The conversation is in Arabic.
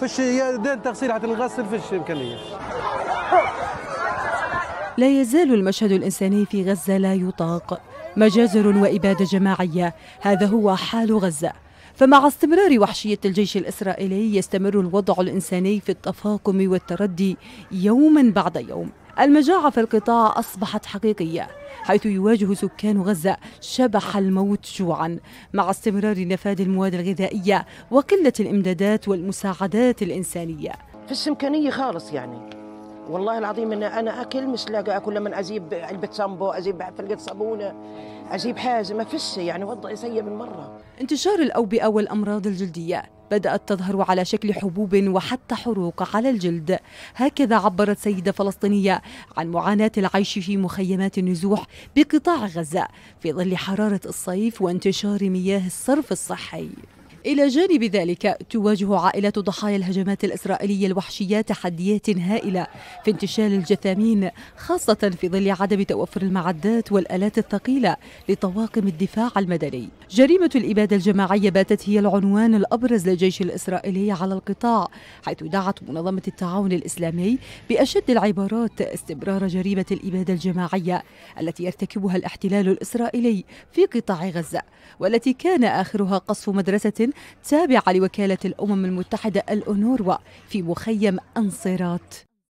فش يدين تغسيل حتى نغسل فش امكانيه لا يزال المشهد الانساني في غزه لا يطاق مجازر واباده جماعيه هذا هو حال غزه فمع استمرار وحشية الجيش الإسرائيلي يستمر الوضع الإنساني في التفاقم والتردي يوما بعد يوم المجاعة في القطاع أصبحت حقيقية حيث يواجه سكان غزة شبح الموت جوعا مع استمرار نفاد المواد الغذائية وقلة الإمدادات والمساعدات الإنسانية فيش إمكانية خالص يعني والله العظيم ان انا اكل مش لاقى اكل لما ازيب علبه سامبو ازيب فلقه صابونه ازيب حاجه ما فيش يعني وضعي سيء من مره انتشار الاوبئه والامراض الجلديه بدأت تظهر على شكل حبوب وحتى حروق على الجلد هكذا عبرت سيدة فلسطينية عن معاناة العيش في مخيمات النزوح بقطاع غزة في ظل حرارة الصيف وانتشار مياه الصرف الصحي إلى جانب ذلك تواجه عائلة ضحايا الهجمات الإسرائيلية الوحشية تحديات هائلة في انتشال الجثامين خاصة في ظل عدم توفر المعدات والآلات الثقيلة لطواقم الدفاع المدني جريمة الإبادة الجماعية باتت هي العنوان الأبرز للجيش الإسرائيلي على القطاع حيث دعت منظمة التعاون الإسلامي بأشد العبارات استمرار جريمة الإبادة الجماعية التي يرتكبها الاحتلال الإسرائيلي في قطاع غزة والتي كان آخرها قصف مدرسة تابعة لوكالة الأمم المتحدة الأنوروا في مخيم أنصرات